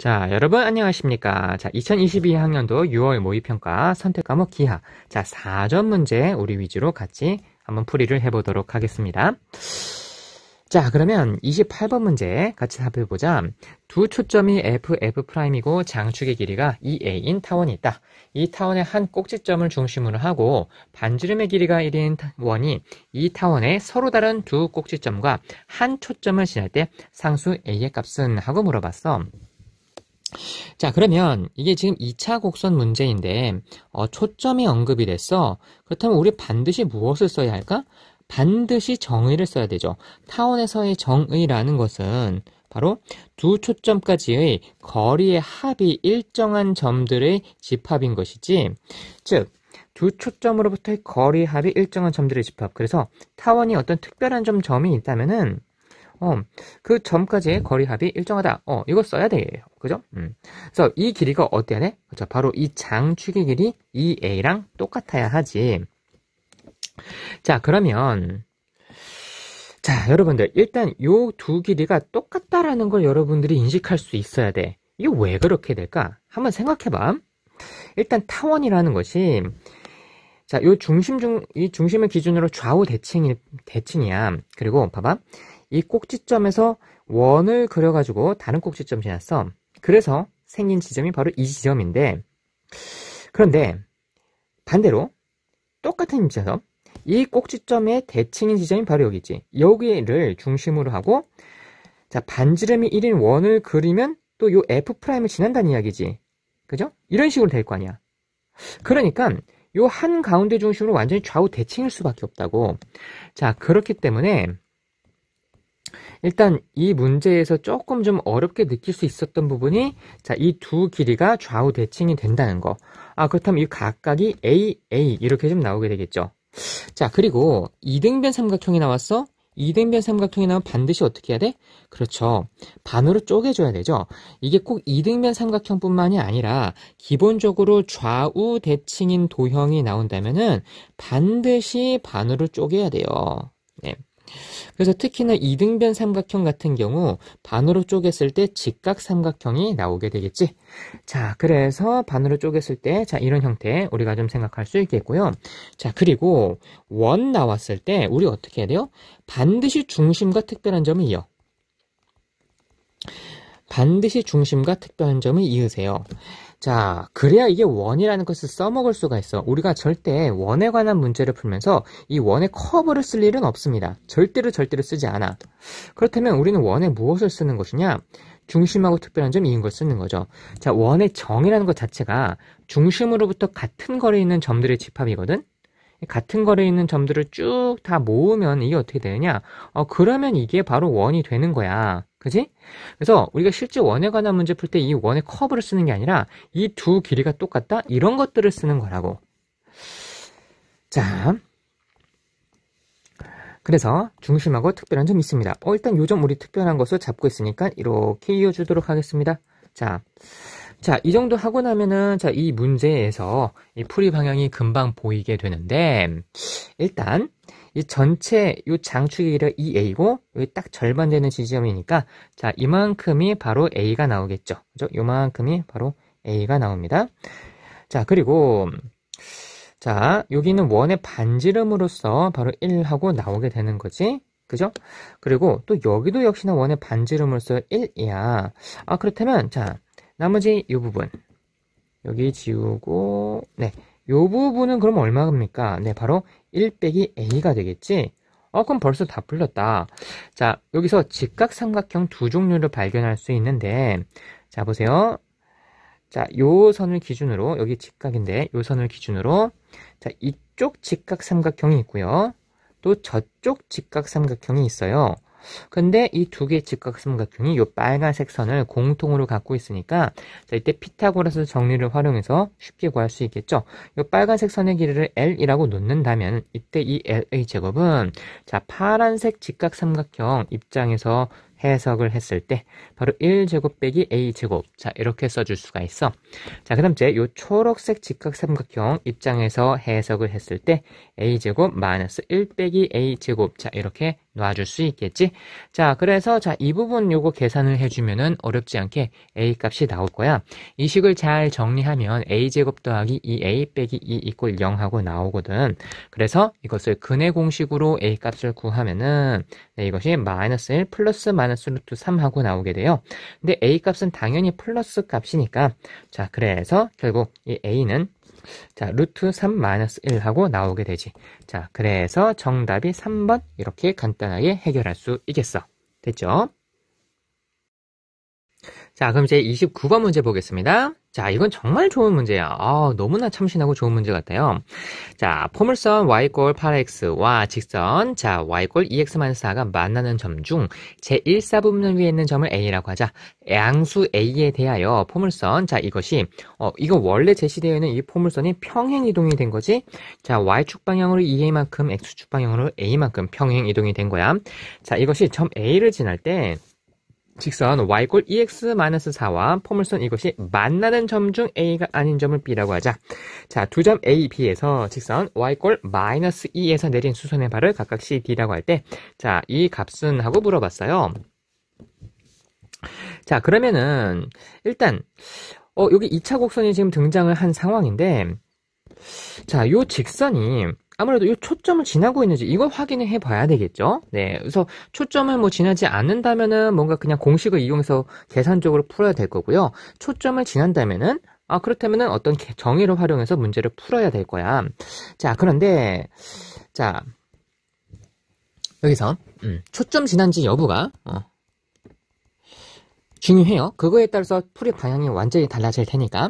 자, 여러분 안녕하십니까? 자, 2022학년도 6월 모의평가 선택 과목 기하. 자, 4전 문제 우리 위주로 같이 한번 풀이를 해 보도록 하겠습니다. 자, 그러면 28번 문제 같이 답해 보자. 두 초점이 F, F'이고 프라임 장축의 길이가 2A인 타원이 있다. 이 타원의 한 꼭지점을 중심으로 하고 반지름의 길이가 1인 원이 이 타원의 서로 다른 두 꼭지점과 한 초점을 지날 때 상수 A의 값은 하고 물어봤어. 자, 그러면 이게 지금 2차 곡선 문제인데 어, 초점이 언급이 됐어. 그렇다면 우리 반드시 무엇을 써야 할까? 반드시 정의를 써야 되죠. 타원에서의 정의라는 것은 바로 두 초점까지의 거리의 합이 일정한 점들의 집합인 것이지. 즉, 두 초점으로부터의 거리 합이 일정한 점들의 집합. 그래서 타원이 어떤 특별한 좀 점이 있다면은 어, 그 점까지의 거리 합이 일정하다. 어, 이거 써야 돼요. 그죠? 음. 그래서 이 길이가 어때야네 그렇죠. 바로 이 장축의 길이 이 a랑 똑같아야 하지. 자, 그러면 자, 여러분들 일단 요 두 길이가 똑같다라는 걸 여러분들이 인식할 수 있어야 돼. 이거 왜 그렇게 될까? 한번 생각해 봐. 일단 타원이라는 것이 자, 요 중심 중, 이 중심을 기준으로 좌우 대칭이, 대칭이야. 그리고 봐봐. 이 꼭지점에서 원을 그려가지고 다른 꼭지점 지났어. 그래서 생긴 지점이 바로 이 지점인데, 그런데 반대로 똑같은 지점, 이 꼭지점의 대칭인 지점이 바로 여기지. 여기를 중심으로 하고, 자, 반지름이 1인 원을 그리면 또 요 F'을 지난다는 이야기지. 그죠? 이런 식으로 될 거 아니야. 그러니까 요 한 가운데 중심으로 완전히 좌우 대칭일 수밖에 없다고. 자, 그렇기 때문에 일단 이 문제에서 조금 좀 어렵게 느낄 수 있었던 부분이 자, 이 두 길이가 좌우 대칭이 된다는 거. 아, 그렇다면 이 각각이 AA 이렇게 좀 나오게 되겠죠. 자, 그리고 이등변 삼각형이 나왔어? 이등변 삼각형이 나오면 반드시 어떻게 해야 돼? 그렇죠. 반으로 쪼개줘야 되죠. 이게 꼭 이등변 삼각형뿐만이 아니라 기본적으로 좌우 대칭인 도형이 나온다면은 반드시 반으로 쪼개야 돼요. 네. 그래서 특히나 이등변 삼각형 같은 경우 반으로 쪼갰을 때 직각 삼각형이 나오게 되겠지. 자, 그래서 반으로 쪼갰을 때 자, 이런 형태 우리가 좀 생각할 수 있겠고요. 자, 그리고 원 나왔을 때 우리 어떻게 해야 돼요? 반드시 중심과 특별한 점을 이어. 반드시 중심과 특별한 점을 이으세요. 자, 그래야 이게 원이라는 것을 써먹을 수가 있어. 우리가 절대 원에 관한 문제를 풀면서 이 원의 커버를쓸 일은 없습니다. 절대로 절대로 쓰지 않아. 그렇다면 우리는 원에 무엇을 쓰는 것이냐? 중심하고 특별한 점 이인 걸 쓰는 거죠. 자, 원의 정이라는 것 자체가 중심으로부터 같은 거리에 있는 점들의 집합이거든? 같은 거리에 있는 점들을 쭉 다 모으면 이게 어떻게 되느냐? 어, 그러면 이게 바로 원이 되는 거야. 그지? 그래서 우리가 실제 원에 관한 문제 풀 때 이 원의 커브를 쓰는 게 아니라 이 두 길이가 똑같다? 이런 것들을 쓰는 거라고. 자. 그래서 중심하고 특별한 점이 있습니다. 어, 일단 요 점 우리 특별한 것을 잡고 있으니까 이렇게 이어주도록 하겠습니다. 자. 자, 이 정도 하고 나면은, 자, 이 문제에서 이 풀이 방향이 금방 보이게 되는데, 일단, 이 전체 이 장축이 길이가 2a고 여기 딱 절반 되는 지점이니까 자 이만큼이 바로 a가 나오겠죠. 그죠? 요만큼이 바로 a가 나옵니다. 자 그리고 자 여기는 원의 반지름으로서 바로 1하고 나오게 되는 거지. 그죠? 그리고 또 여기도 역시나 원의 반지름으로서 1이야. 아 그렇다면 자 나머지 이 부분 여기 지우고 네. 요 부분은 그럼 얼마입니까? 네, 바로 1 빼기 a가 되겠지? 어, 그럼 벌써 다 풀렸다. 자, 여기서 직각삼각형 두 종류를 발견할 수 있는데, 자, 보세요. 자, 요 선을 기준으로, 여기 직각인데, 요 선을 기준으로, 자, 이쪽 직각삼각형이 있고요. 또 저쪽 직각삼각형이 있어요. 근데 이 두 개의 직각삼각형이 이 빨간색 선을 공통으로 갖고 있으니까 자, 이때 피타고라스 정리를 활용해서 쉽게 구할 수 있겠죠. 이 빨간색 선의 길이를 L이라고 놓는다면 이때 이 L의 제곱은 자 파란색 직각삼각형 입장에서 해석을 했을 때 바로 1제곱 빼기 a제곱 자 이렇게 써줄 수가 있어 자그 다음 제요 초록색 직각삼각형 입장에서 해석을 했을 때 a제곱 마이너스 1 빼기 a제곱 자 이렇게 놔줄 수 있겠지? 자, 그래서 자, 이 부분 요거 계산을 해주면은 어렵지 않게 a 값이 나올 거야. 이 식을 잘 정리하면 a제곱 더하기 2a 빼기 2 이꼴 0하고 나오거든. 그래서 이것을 근의 공식으로 a 값을 구하면은 네, 이것이 마이너스 1 플러스 마이너스 루트 3하고 나오게 돼요. 근데 a 값은 당연히 플러스 값이니까 자, 그래서 결국 이 a는 자, 루트 3-1하고 나오게 되지. 자, 그래서 정답이 3번 이렇게 간단하게 해결할 수 있겠어. 됐죠? 자, 그럼 이제 29번 문제 보겠습니다. 자, 이건 정말 좋은 문제야. 아, 너무나 참신하고 좋은 문제 같아요. 자, 포물선 y 골 8x와 직선 자, y 골 2x-4가 만나는 점 중 제1사분면 위에 있는 점을 a라고 하자. 양수 a에 대하여 포물선 자, 이것이 어, 이거 원래 제시되어 있는 이 포물선이 평행 이동이 된 거지. 자, y축 방향으로 2a만큼 e x축 방향으로 a만큼 평행 이동이 된 거야. 자, 이것이 점 a를 지날 때 직선 y 골 ex-4와 포물선 이것이 만나는 점 중 a가 아닌 점을 b라고 하자. 자, 두 점 a, b에서 직선 y 골 마이너스 2에서 내린 수선의 발을 각각 c, d라고 할 때, 자, 이 값은 하고 물어봤어요. 자, 그러면은 일단 어, 여기 2차 곡선이 지금 등장을 한 상황인데, 자, 요 직선이 아무래도 이 초점을 지나고 있는지 이걸 확인을 해봐야 되겠죠. 네, 그래서 초점을 뭐 지나지 않는다면은 뭔가 그냥 공식을 이용해서 계산적으로 풀어야 될 거고요. 초점을 지난다면은 아 그렇다면은 어떤 정의를 활용해서 문제를 풀어야 될 거야. 자 그런데 자 여기서 음, 초점 지난지 여부가 어, 중요해요. 그거에 따라서 풀이 방향이 완전히 달라질 테니까.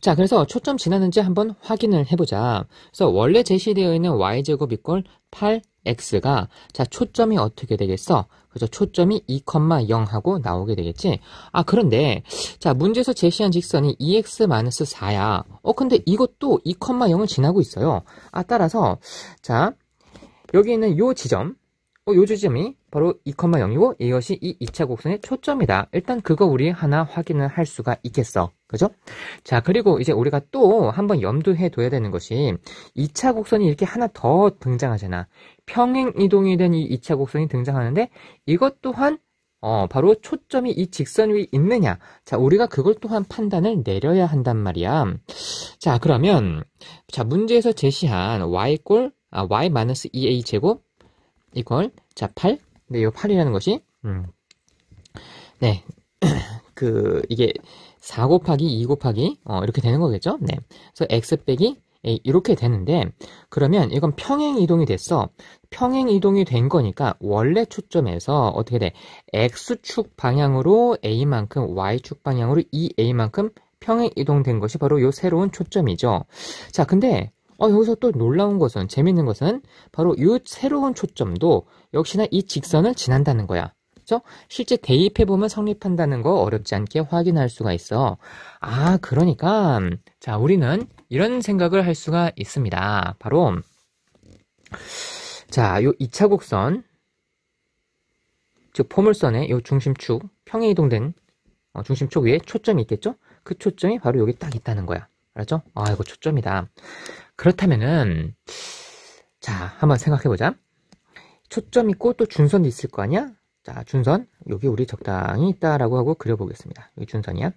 자, 그래서 초점 지났는지 한번 확인을 해보자. 그래서 원래 제시되어 있는 y제곱 이꼴 8x가 자, 초점이 어떻게 되겠어? 그래서 초점이 2,0하고 나오게 되겠지. 아, 그런데 자, 문제에서 제시한 직선이 2x-4야. E 어, 근데 이것도 2,0을 지나고 있어요. 아, 따라서 자, 여기 있는 요 지점 어, 요 지점이 바로 2,0이고 이것이 이 2차 곡선의 초점이다. 일단 그거 우리 하나 확인을 할 수가 있겠어. 그죠? 자, 그리고 이제 우리가 또 한번 염두해 둬야 되는 것이 2차 곡선이 이렇게 하나 더 등장하잖아. 평행 이동이 된 이 2차 곡선이 등장하는데 이것 또한 어, 바로 초점이 이 직선 위에 있느냐. 자, 우리가 그걸 또한 판단을 내려야 한단 말이야. 자, 그러면, 자, 문제에서 제시한 y꼴, 아, y-2a 제곱, 이걸 자 8. 근데 이 8이라는 것이 음. 네. 그 이게 4 곱하기 2 곱하기 어, 이렇게 되는 거겠죠? 네. 그래서 x 빼기 이렇게 되는데 그러면 이건 평행 이동이 됐어. 평행 이동이 된 거니까 원래 초점에서 어떻게 돼? x축 방향으로 a만큼 y축 방향으로 2a만큼 평행 이동된 것이 바로 이 새로운 초점이죠. 자, 근데 어, 여기서 또 놀라운 것은, 재밌는 것은, 바로 이 새로운 초점도 역시나 이 직선을 지난다는 거야. 실제 대입해보면 성립한다는 거 어렵지 않게 확인할 수가 있어. 아, 그러니까, 자, 우리는 이런 생각을 할 수가 있습니다. 바로, 자, 요 2차 곡선, 즉, 포물선의 요 중심축, 평행 이동된 어, 중심축 위에 초점이 있겠죠? 그 초점이 바로 여기 딱 있다는 거야. 알았죠? 아, 이거 초점이다. 그렇다면은 자 한번 생각해보자. 초점 있고 또 준선도 있을 거 아니야? 자 준선 여기 우리 적당히 있다라고 하고 그려보겠습니다. 여기 준선이야.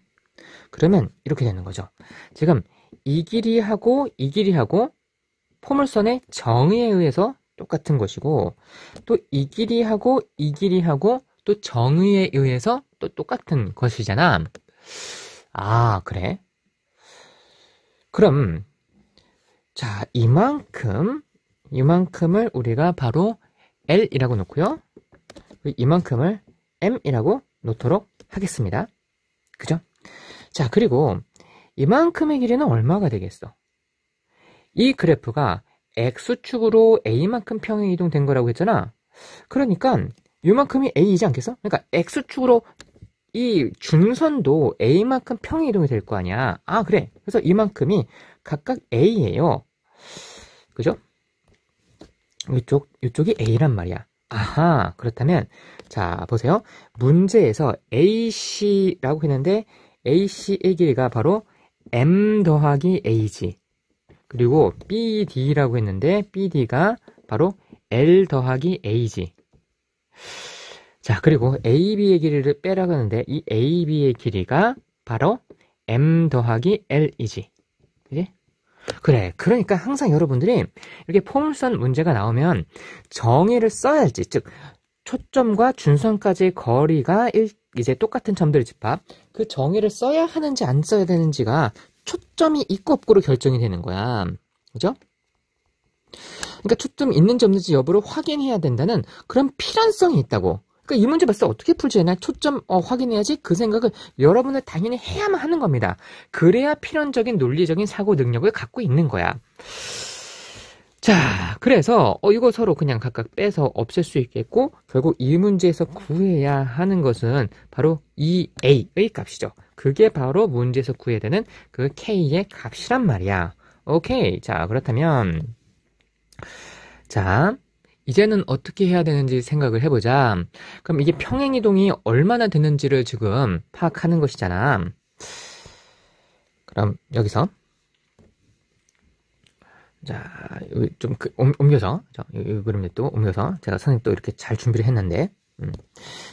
그러면 이렇게 되는 거죠. 지금 이 길이하고 이 길이하고 포물선의 정의에 의해서 똑같은 것이고 또 이 길이하고 이 길이하고 또 정의에 의해서 또 똑같은 것이잖아. 아 그래? 그럼 자, 이만큼, 이만큼을 우리가 바로 L이라고 놓고요. 이만큼을 M이라고 놓도록 하겠습니다. 그죠? 자, 그리고 이만큼의 길이는 얼마가 되겠어? 이 그래프가 X축으로 A만큼 평행 이동된 거라고 했잖아. 그러니까 이만큼이 A이지 않겠어? 그러니까 X축으로 이 중선도 A만큼 평행 이동이 될 거 아니야. 아, 그래. 그래서 이만큼이 각각 A예요. 그죠? 이쪽, 이쪽이 A란 말이야. 아하, 그렇다면, 자, 보세요. 문제에서 AC라고 했는데, AC의 길이가 바로 M 더하기 AG. 그리고 BD라고 했는데, BD가 바로 L 더하기 AG. 자, 그리고 AB의 길이를 빼라고 하는데, 이 AB의 길이가 바로 M 더하기 L이지. 그래. 그러니까 항상 여러분들이 이렇게 포물선 문제가 나오면 정의를 써야 할지, 즉, 초점과 준선까지의 거리가 일, 이제 똑같은 점들 집합, 그 정의를 써야 하는지 안 써야 되는지가 초점이 있고 없고로 결정이 되는 거야. 그죠? 그러니까 초점 있는지 없는지 여부를 확인해야 된다는 그런 필연성이 있다고. 그러니까 이 문제 봤을 어떻게 풀지? 나 초점 어, 확인해야지 그 생각을 여러분은 당연히 해야만 하는 겁니다. 그래야 필연적인 논리적인 사고 능력을 갖고 있는 거야. 자, 그래서 어, 이거 서로 그냥 각각 빼서 없앨 수 있겠고 결국 이 문제에서 구해야 하는 것은 바로 이 e a의 값이죠. 그게 바로 문제에서 구해야 되는 그 k의 값이란 말이야. 오케이. 자, 그렇다면 자, 이제는 어떻게 해야 되는지 생각을 해보자. 그럼 이게 평행이동이 얼마나 되는지를 지금 파악하는 것이잖아. 그럼 여기서 자, 좀 그, 옮겨서 자, 이 그림에 또 옮겨서 제가 선생님 또 이렇게 잘 준비를 했는데 음.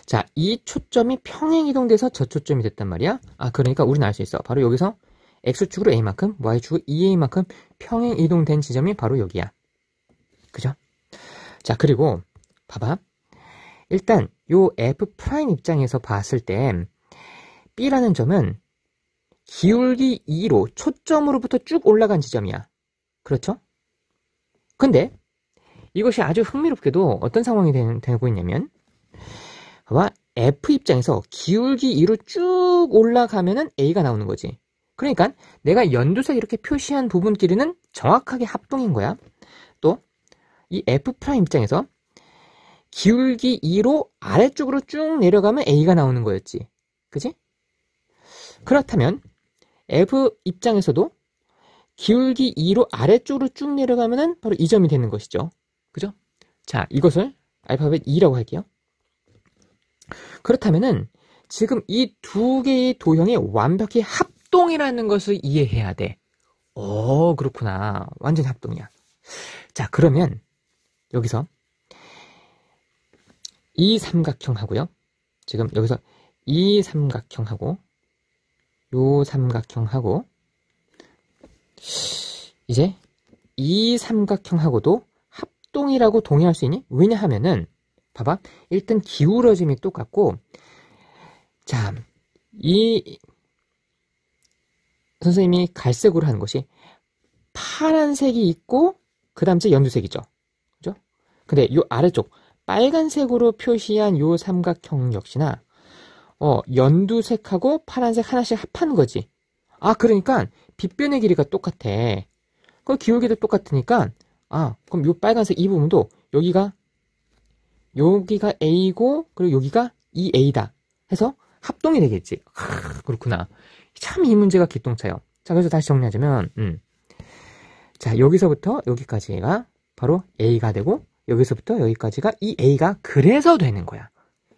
자, 이 초점이 평행이동돼서 저 초점이 됐단 말이야. 아, 그러니까 우리는 알 수 있어. 바로 여기서 x축으로 a만큼, y축으로 e a 만큼 평행이동된 지점이 바로 여기야. 그죠? 자, 그리고 봐봐. 일단 요 f 프라임 입장에서 봤을 때 b라는 점은 기울기 2로 초점으로부터 쭉 올라간 지점이야. 그렇죠? 근데 이것이 아주 흥미롭게도 어떤 상황이 되, 고 있냐면 봐봐. F 입장에서 기울기 2로 쭉 올라가면은 A가 나오는 거지. 그러니까 내가 연두색 이렇게 표시한 부분끼리는 정확하게 합동인 거야. 이 F' 프라임 입장에서 기울기 2로 아래쪽으로 쭉 내려가면 A가 나오는 거였지. 그지? 그렇다면 F 입장에서도 기울기 2로 아래쪽으로 쭉 내려가면 바로 이 점이 되는 것이죠. 그죠? 자, 이것을 알파벳 2라고 할게요. 그렇다면은 지금 이 두 개의 도형이 완벽히 합동이라는 것을 이해해야 돼. 어, 그렇구나. 완전 합동이야. 자, 그러면 여기서 이 삼각형하고요. 지금 여기서 이 삼각형하고 요 삼각형하고 이제 이 삼각형하고도 합동이라고 동의할 수 있니? 왜냐하면은 봐봐 일단 기울어짐이 똑같고 자이 선생님이 갈색으로 하는 것이 파란색이 있고 그 다음째 연두색이죠. 근데 이 아래쪽 빨간색으로 표시한 이 삼각형 역시나 어, 연두색하고 파란색 하나씩 합한 거지. 아, 그러니까 빗변의 길이가 똑같아. 그 기울기도 똑같으니까 아, 그럼 이 빨간색 이 부분도 여기가 여기가 A고 그리고 여기가 2A다. 해서 합동이 되겠지. 아, 그렇구나. 참 이 문제가 기똥차요. 자, 그래서 다시 정리하자면 음. 자, 여기서부터 여기까지가 바로 A가 되고 여기서부터 여기까지가 이 A가 그래서 되는 거야.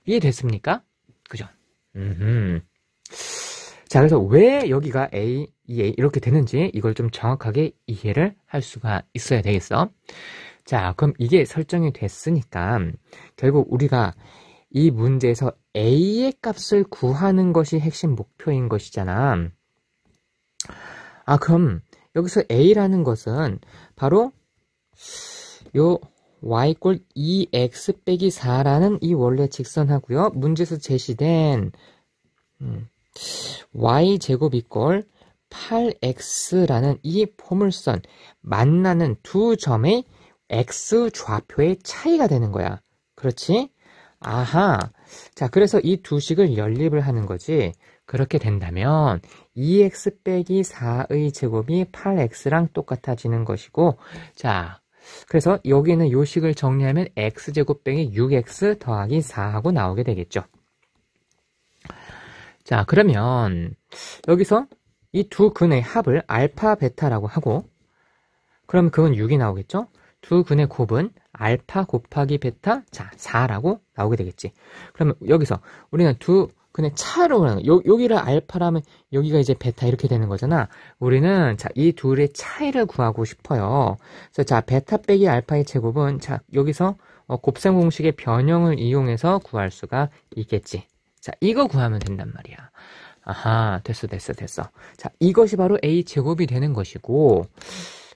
이해됐습니까? 그죠? 음흠. 자, 그래서 왜 여기가 A, 이 A 이렇게 되는지 이걸 좀 정확하게 이해를 할 수가 있어야 되겠어. 자, 그럼 이게 설정이 됐으니까 결국 우리가 이 문제에서 A의 값을 구하는 것이 핵심 목표인 것이잖아. 아, 그럼 여기서 A라는 것은 바로 요 y 꼴 2x 빼기 4라는 이 원래 직선하고요. 문제에서 제시된 음, y 제곱 이꼴 8x라는 이 포물선 만나는 두 점의 x 좌표의 차이가 되는 거야. 그렇지? 아하. 자, 그래서 이 두식을 연립을 하는 거지. 그렇게 된다면 2x 빼기 4의 제곱이 8x랑 똑같아지는 것이고 자, 그래서 여기 있는 요식을 정리하면 x제곱 빼기 6x 더하기 4하고 나오게 되겠죠. 자, 그러면 여기서 이 두 근의 합을 알파 베타라고 하고 그럼 그건 6이 나오겠죠? 두 근의 곱은 알파 곱하기 베타 자 4라고 나오게 되겠지. 그러면 여기서 우리는 두 근데 차로 그냥 요, 여기를 알파라면 여기가 이제 베타 이렇게 되는 거잖아. 우리는 자, 이 둘의 차이를 구하고 싶어요. 그래서 자, 베타 빼기 알파의 제곱은 자, 여기서 어, 곱셈 공식의 변형을 이용해서 구할 수가 있겠지. 자, 이거 구하면 된단 말이야. 아하, 됐어, 됐어, 됐어. 자, 이것이 바로 A 제곱이 되는 것이고,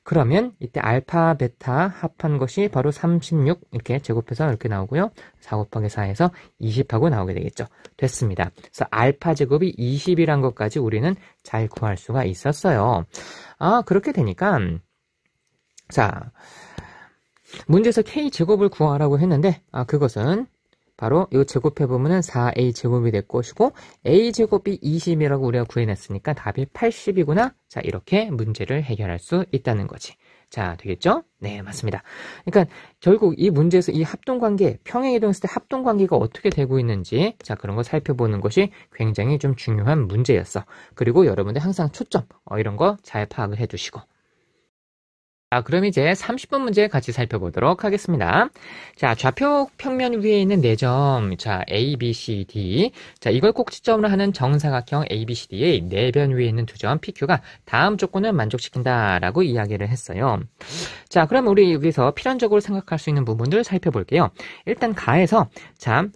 그러면 이때 알파, 베타 합한 것이 바로 36 이렇게 제곱해서 이렇게 나오고요. 4 곱하기 4에서 20하고 나오게 되겠죠. 됐습니다. 그래서 알파 제곱이 20이란 것까지 우리는 잘 구할 수가 있었어요. 아, 그렇게 되니까 자, 문제에서 k제곱을 구하라고 했는데 아, 그것은 바로 이 제곱해보면 4a 제곱이 될 것이고 a 제곱이 20이라고 우리가 구해냈으니까 답이 80이구나. 자 이렇게 문제를 해결할 수 있다는 거지. 자 되겠죠? 네 맞습니다. 그러니까 결국 이 문제에서 이 합동관계 평행이동했을 때 합동관계가 어떻게 되고 있는지 자 그런 거 살펴보는 것이 굉장히 좀 중요한 문제였어. 그리고 여러분들 항상 초점 어, 이런 거 잘 파악을 해주시고 자, 아, 그럼 이제 30번 문제 같이 살펴보도록 하겠습니다. 자, 좌표 평면 위에 있는 4점, 자, A, B, C, D. 자, 이걸 꼭지점으로 하는 정사각형 A, B, C, D의 내변 위에 있는 두 점 P, Q가 다음 조건을 만족시킨다라고 이야기를 했어요. 자, 그럼 우리 여기서 필연적으로 생각할 수 있는 부분들 살펴볼게요. 일단 가에서, 자,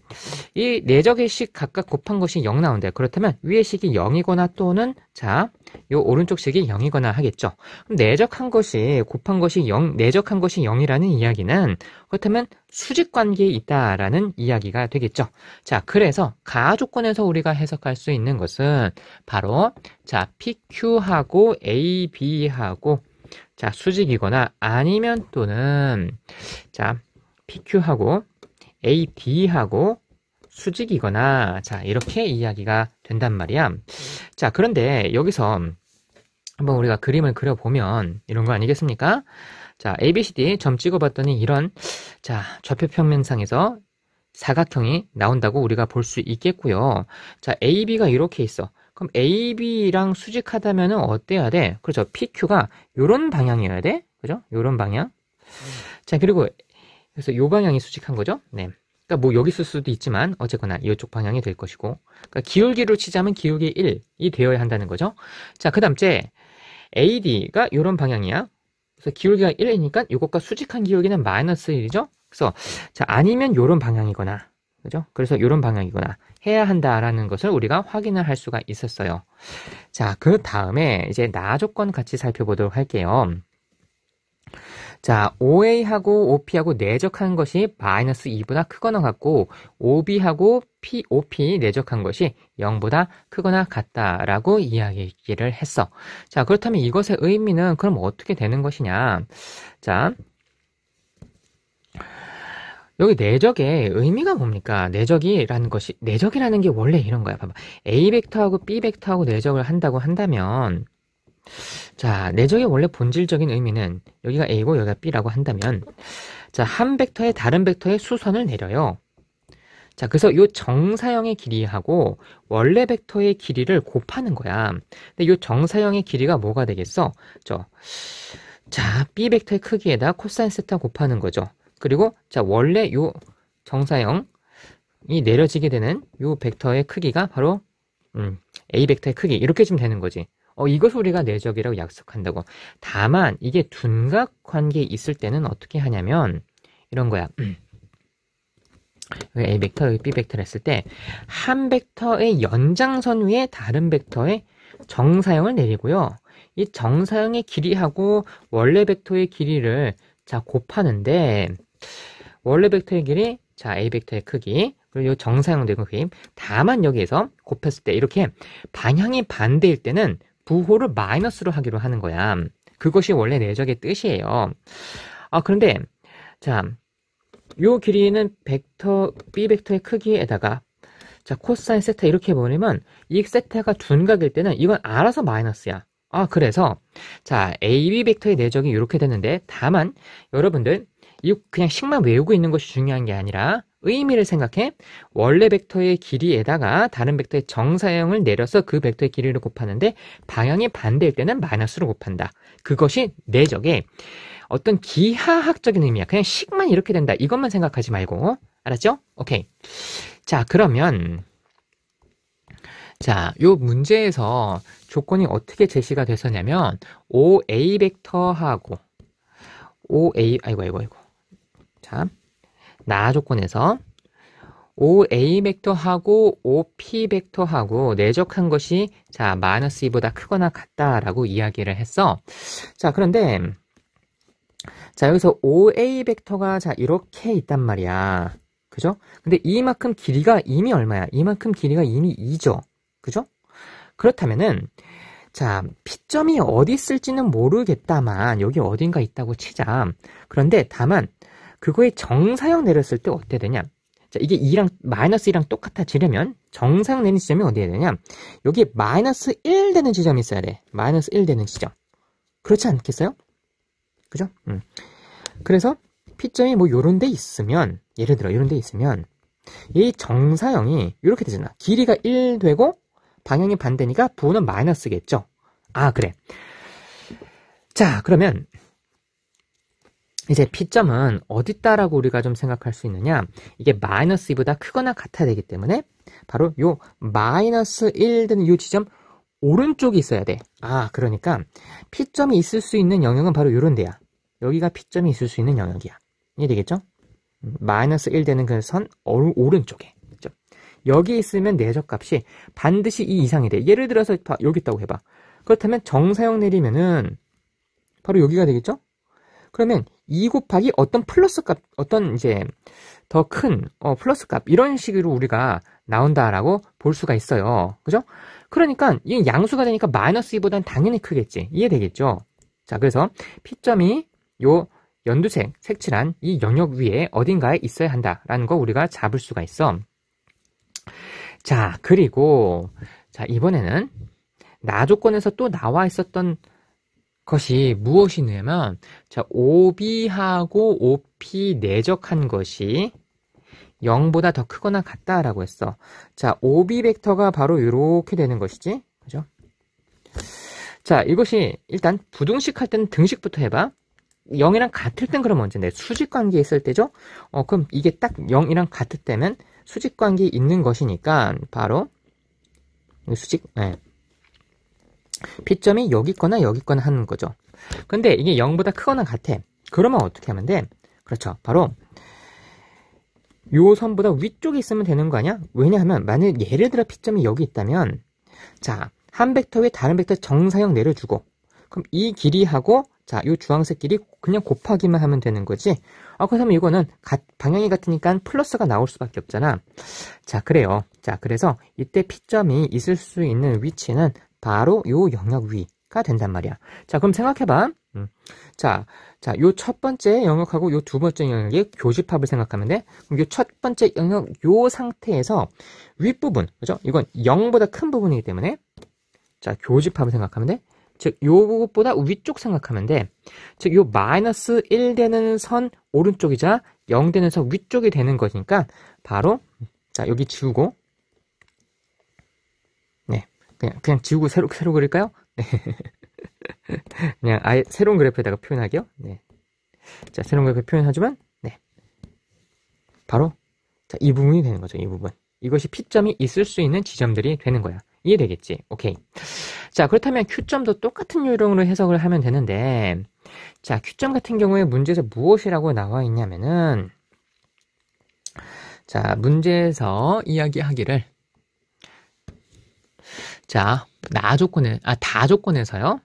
이 내적의 네 식 각각 곱한 것이 0 나온대. 그렇다면 위의 식이 0이거나 또는, 자, 요 오른쪽 식이 0이거나 하겠죠. 그럼 내적한 네 것이 곱 밀접한 것이 0, 내적한 것이 0이라는 이야기는 그렇다면 수직 관계에 있다라는 이야기가 되겠죠. 자, 그래서 가 조건에서 우리가 해석할 수 있는 것은 바로 자, PQ하고 AB하고 자, 수직이거나 아니면 또는 자, PQ하고 AD하고 수직이거나 자, 이렇게 이야기가 된단 말이야. 자, 그런데 여기서 한번 우리가 그림을 그려보면 이런 거 아니겠습니까? 자, ABCD 점 찍어봤더니 이런 자 좌표평면상에서 사각형이 나온다고 우리가 볼 수 있겠고요. 자, AB가 이렇게 있어. 그럼 AB랑 수직하다면 어때야 돼? 그렇죠. PQ가 이런 방향이어야 돼. 그죠? 이런 방향. 자, 그리고 그래서 이 방향이 수직한 거죠. 네. 그러니까 뭐 여기 있을 수도 있지만 어쨌거나 이쪽 방향이 될 것이고 그니까 기울기로 치자면 기울기 1이 되어야 한다는 거죠. 자, 그 다음째 AD가 이런 방향이야. 그래서 기울기가 1이니까 이것과 수직한 기울기는 마이너스 1이죠. 그래서 자 아니면 이런 방향이거나 그죠? 그래서 이런 방향이거나 해야 한다라는 것을 우리가 확인을 할 수가 있었어요. 자, 그 다음에 이제 나 조건 같이 살펴보도록 할게요. 자, OA하고 OP하고 내적한 것이 마이너스 2보다 크거나 같고 OB하고 P, OP 내적한 것이 0보다 크거나 같다라고 이야기를 했어. 자, 그렇다면 이것의 의미는 그럼 어떻게 되는 것이냐? 자, 여기 내적의 의미가 뭡니까? 내적이라는 것이 내적이라는 게 원래 이런 거야. 봐봐. A 벡터하고 B 벡터하고 내적을 한다고 한다면 자, 내적의 원래 본질적인 의미는 여기가 A고 여기가 B라고 한다면 자, 한 벡터에 다른 벡터의 수선을 내려요. 자, 그래서 요 정사형의 길이하고 원래 벡터의 길이를 곱하는 거야. 근데 요 정사형의 길이가 뭐가 되겠어? 저 자, B 벡터의 크기에다 코사인 세타 곱하는 거죠. 그리고 자, 원래 요 정사형이 내려지게 되는 요 벡터의 크기가 바로 음, A 벡터의 크기 이렇게 지 되는 거지. 어, 이것 우리가 내적이라고 약속한다고. 다만 이게 둔각 관계 있을 때는 어떻게 하냐면 이런 거야. 음. A 벡터, B 벡터를 했을 때 한 벡터의 연장선 위에 다른 벡터의 정사형을 내리고요. 이 정사형의 길이하고 원래 벡터의 길이를 자 곱하는데 원래 벡터의 길이 자 A 벡터의 크기 그리고 정사형 되고 그림 다만 여기에서 곱했을 때 이렇게 방향이 반대일 때는 부호를 마이너스로 하기로 하는 거야. 그것이 원래 내적의 뜻이에요. 아, 그런데, 자, 요 길이는 벡터, b 벡터의 크기에다가, 자, 코사인 세타 이렇게 보내면, 이 세타가 둔각일 때는 이건 알아서 마이너스야. 아, 그래서, 자, AB 벡터의 내적이 이렇게 되는데, 다만, 여러분들, 이 그냥 식만 외우고 있는 것이 중요한 게 아니라, 의미를 생각해 원래 벡터의 길이에다가 다른 벡터의 정사형을 내려서 그 벡터의 길이를 곱하는데 방향이 반대일 때는 마이너스로 곱한다. 그것이 내적의 어떤 기하학적인 의미야. 그냥 식만 이렇게 된다. 이것만 생각하지 말고. 알았죠? 오케이. 자, 그러면 자, 요 문제에서 조건이 어떻게 제시가 됐었냐면 OA 벡터하고 OA 아이고 아이고 아이고. 자, 나 조건에서 OA 벡터하고 OP 벡터하고 내적한 것이 자 마이너스 2보다 크거나 같다라고 이야기를 했어. 자 그런데 자 여기서 OA 벡터가 자 이렇게 있단 말이야. 그죠? 근데 이만큼 길이가 이미 얼마야? 이만큼 길이가 이미 2죠. 그죠? 그렇다면은 자, p 점이 어디 있을지는 모르겠다만 여기 어딘가 있다고 치자. 그런데 다만 그거에 정사형 내렸을 때 어떻게 되냐? 자, 이게 2랑 마이너스 2랑 똑같아지려면 정사형 내린 지점이 어디에 되냐? 여기 마이너스 1 되는 지점이 있어야 돼. 마이너스 1 되는 지점. 그렇지 않겠어요? 그죠? 음. 그래서 P점이 뭐 요런 데 있으면 예를 들어 요런 데 있으면 이 정사형이 이렇게 되잖아. 길이가 1 되고 방향이 반대니까 부호는 마이너스겠죠. 아, 그래. 자, 그러면 이제 P점은 어디다라고 우리가 좀 생각할 수 있느냐 이게 마이너스 2보다 크거나 같아야 되기 때문에 바로 요 마이너스 1 되는 요 지점 오른쪽에 있어야 돼. 아 그러니까 P점이 있을 수 있는 영역은 바로 요런 데야. 여기가 P점이 있을 수 있는 영역이야. 이해 되겠죠? 마이너스 1 되는 그 선 오른쪽에. 그렇죠? 여기 있으면 내적값이 반드시 이 이상이 돼. 예를 들어서 여기 있다고 해봐. 그렇다면 정사형 내리면은 바로 여기가 되겠죠? 그러면 2 곱하기 어떤 플러스 값, 어떤 이제 더큰 어, 플러스 값 이런 식으로 우리가 나온다라고 볼 수가 있어요. 그죠? 그러니까 이 양수가 되니까 마이너스 2보단 당연히 크겠지. 이해되겠죠? 자, 그래서 P점이 요 연두색 색칠한 이 영역 위에 어딘가에 있어야 한다라는 거 우리가 잡을 수가 있어. 자, 그리고 자, 이번에는 나 조건에서 또 나와 있었던 그 것이 무엇이냐면 자, 오비하고 오 p 내적한 것이 0보다 더 크거나 같다라고 했어. 자, 오비 벡터가 바로 이렇게 되는 것이지. 그죠? 자, 이것이 일단 부등식 할 때는 등식부터 해 봐. 0이랑 같을 땐 그럼 언제인데? 수직 관계에 있을 때죠? 어, 그럼 이게 딱 0이랑 같을 때면 수직 관계에 있는 것이니까 바로 수직 네. p 점이 여기 있거나 여기 있거나 하는 거죠. 근데 이게 0보다 크거나 같아. 그러면 어떻게 하면 돼? 그렇죠. 바로 요 선보다 위쪽에 있으면 되는 거 아니야? 왜냐하면 만약 예를 들어 P점이 여기 있다면 자, 한 벡터 위에 다른 벡터 정사형 내려주고 그럼 이 길이하고 자, 요 주황색 길이 그냥 곱하기만 하면 되는 거지. 아, 그렇다면 이거는 가, 방향이 같으니까 플러스가 나올 수밖에 없잖아. 자, 그래요. 자, 그래서 이때 P점이 있을 수 있는 위치는 바로 요 영역 위가 된단 말이야. 자, 그럼 생각해봐. 음. 자, 자, 요 첫 번째 영역하고 요 두 번째 영역의 교집합을 생각하면 돼. 그럼 요 첫 번째 영역 요 상태에서 윗부분, 그죠? 이건 0보다 큰 부분이기 때문에 자, 교집합을 생각하면 돼. 즉, 요분보다 위쪽 생각하면 돼. 즉, 요 마이너스 1 되는 선 오른쪽이자 0 되는 선 위쪽이 되는 거니까 바로 자, 여기 지우고 그냥, 그냥 지우고 새로, 새로 그릴까요? 네. 그냥 아예 새로운 그래프에다가 표현하기요. 네. 자, 새로운 그래프 에 표현하지만, 네. 바로, 자, 이 부분이 되는 거죠, 이 부분. 이것이 P점이 있을 수 있는 지점들이 되는 거야. 이해되겠지? 오케이. 자, 그렇다면 Q점도 똑같은 요령으로 해석을 하면 되는데, 자, Q점 같은 경우에 문제에서 무엇이라고 나와 있냐면은, 자, 문제에서 이야기하기를, 자, 나 조건에, 아, 다 조건에서요.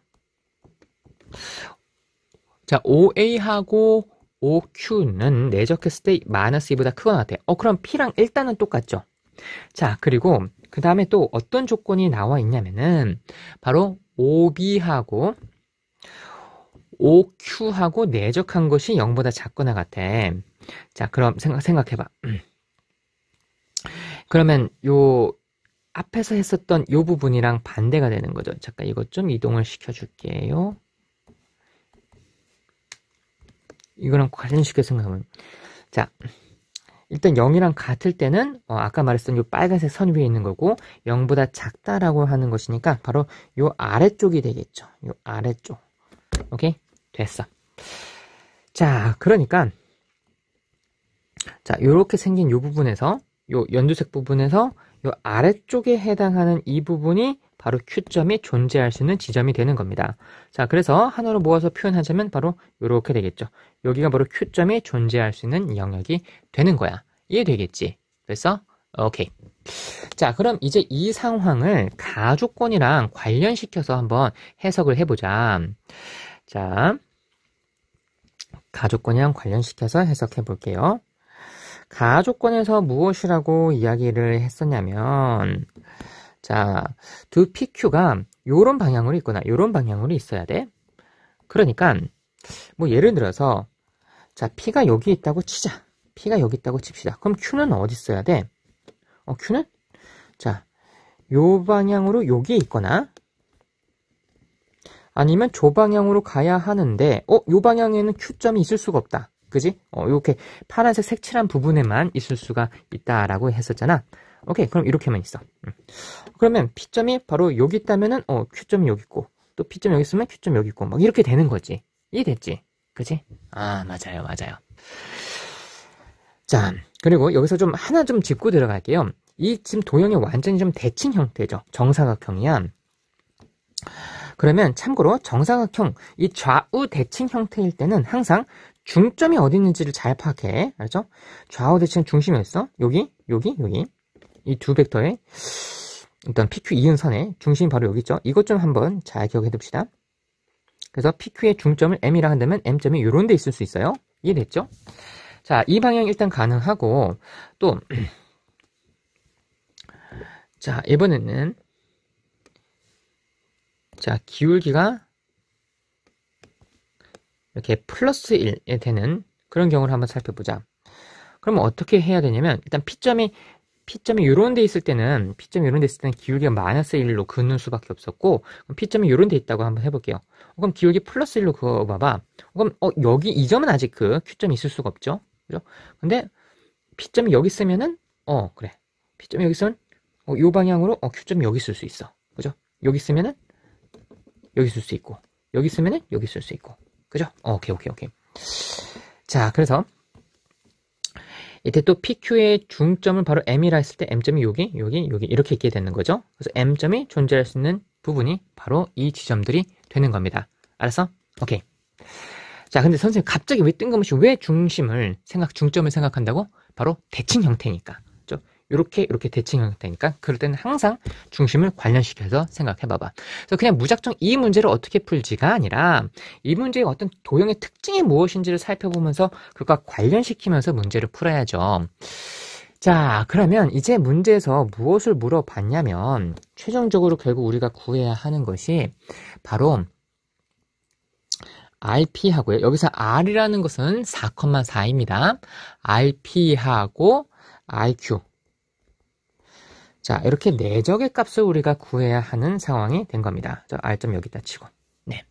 자, OA하고 OQ는 내적했을 때 마이너스 2보다 크거나 같아요. 어, 그럼 P랑 일단은 똑같죠. 자, 그리고 그 다음에 또 어떤 조건이 나와 있냐면은 바로 OB하고 OQ하고 내적한 것이 0보다 작거나 같아. 자, 그럼 생각, 생각해봐. 그러면 요 앞에서 했었던 이 부분이랑 반대가 되는 거죠. 잠깐 이것 좀 이동을 시켜줄게요. 이거랑 관련 시게 생각하면 자 일단 0이랑 같을 때는 어, 아까 말했던 이 빨간색 선 위에 있는 거고 0보다 작다라고 하는 것이니까 바로 이 아래쪽이 되겠죠. 이 아래쪽 오케이 됐어. 자 그러니까 자 이렇게 생긴 이 부분에서 이 연두색 부분에서 이 아래쪽에 해당하는 이 부분이 바로 Q점이 존재할 수 있는 지점이 되는 겁니다. 자, 그래서 하나로 모아서 표현하자면 바로 이렇게 되겠죠. 여기가 바로 Q점이 존재할 수 있는 영역이 되는 거야. 이해되겠지? 그래서 오케이. 자, 그럼 이제 이 상황을 가주권이랑 관련시켜서 한번 해석을 해보자. 자, 가주권이랑 관련시켜서 해석해 볼게요. 가조권에서 무엇이라고 이야기를 했었냐면 자, 두 PQ가 요런 방향으로 있거나 요런 방향으로 있어야 돼. 그러니까 뭐 예를 들어서 자, P가 여기 있다고 치자. P가 여기 있다고 칩시다. 그럼 Q는 어디 있어야 돼? 어, Q는 자, 요 방향으로 여기에 있거나 아니면 조 방향으로 가야 하는데 어, 요 방향에는 Q점이 있을 수가 없다. 그지? 어, 이렇게 파란색 색칠한 부분에만 있을 수가 있다라고 했었잖아. 오케이, 그럼 이렇게만 있어. 음. 그러면 P점이 바로 여기 있다면은 어, Q점이 여기 있고 또 P점 여기 있으면 Q점 여기 있고 막 이렇게 되는 거지. 이해됐지? 그지? 아, 맞아요, 맞아요. 자, 그리고 여기서 좀 하나 좀 짚고 들어갈게요. 이 지금 도형이 완전히 좀 대칭 형태죠. 정사각형이야. 그러면 참고로 정사각형, 이 좌우 대칭 형태일 때는 항상 중점이 어디 있는지를 잘 파악해. 알죠? 좌우 대칭 중심에 있어. 여기, 여기, 여기. 이 두 벡터에 일단 PQ 이은 선의 중심이 바로 여기 있죠. 이것 좀 한번 잘 기억해 둡시다. 그래서 PQ의 중점을 M이라 한다면 M점이 이런 데 있을 수 있어요. 이해됐죠? 자, 이 방향 일단 가능하고 또 자, 이번에는 자, 기울기가 이렇게 플러스 1에 되는 그런 경우를 한번 살펴보자. 그러면 어떻게 해야 되냐면 일단 P점이 P점이 요런 데 있을 때는 P점이 요런 데 있을 때는 기울기가 마이너스 1로 긋는 수밖에 없었고 그럼 P점이 요런 데 있다고 한번 해볼게요. 어, 그럼 기울기 플러스 1로 그어봐봐. 어, 그럼 어, 여기 이 점은 아직 그 Q점이 있을 수가 없죠. 그죠? 근데 P점이 여기 있으면은 어 그래. P점이 여기 있으면 어, 요 방향으로 어, Q점이 여기 있을 수 있어. 그죠? 여기 있으면은 여기 있을 수 있고 여기 있으면은 여기 있을 수 있고 그죠? 오케이, 오케이, 오케이. 자, 그래서 이때 또 PQ의 중점을 바로 M이라 했을 때 M점이 여기, 여기, 여기 이렇게 있게 되는 거죠. 그래서 M점이 존재할 수 있는 부분이 바로 이 지점들이 되는 겁니다. 알았어? 오케이. 자, 근데 선생님 갑자기 왜 뜬금없이 왜 중심을 생각, 중점을 생각한다고? 바로 대칭 형태니까. 이렇게 이렇게 대칭형이 되니까 그럴 때는 항상 중심을 관련시켜서 생각해봐봐. 그래서 그냥 무작정 이 문제를 어떻게 풀지가 아니라 이 문제의 어떤 도형의 특징이 무엇인지를 살펴보면서 그것과 관련시키면서 문제를 풀어야죠. 자, 그러면 이제 문제에서 무엇을 물어봤냐면 최종적으로 결국 우리가 구해야 하는 것이 바로 RP하고요. 여기서 R이라는 것은 4,4입니다. RP하고 IQ 자, 이렇게 내적의 값을 우리가 구해야 하는 상황이 된 겁니다. 저 r 점 여기다 치고. 네.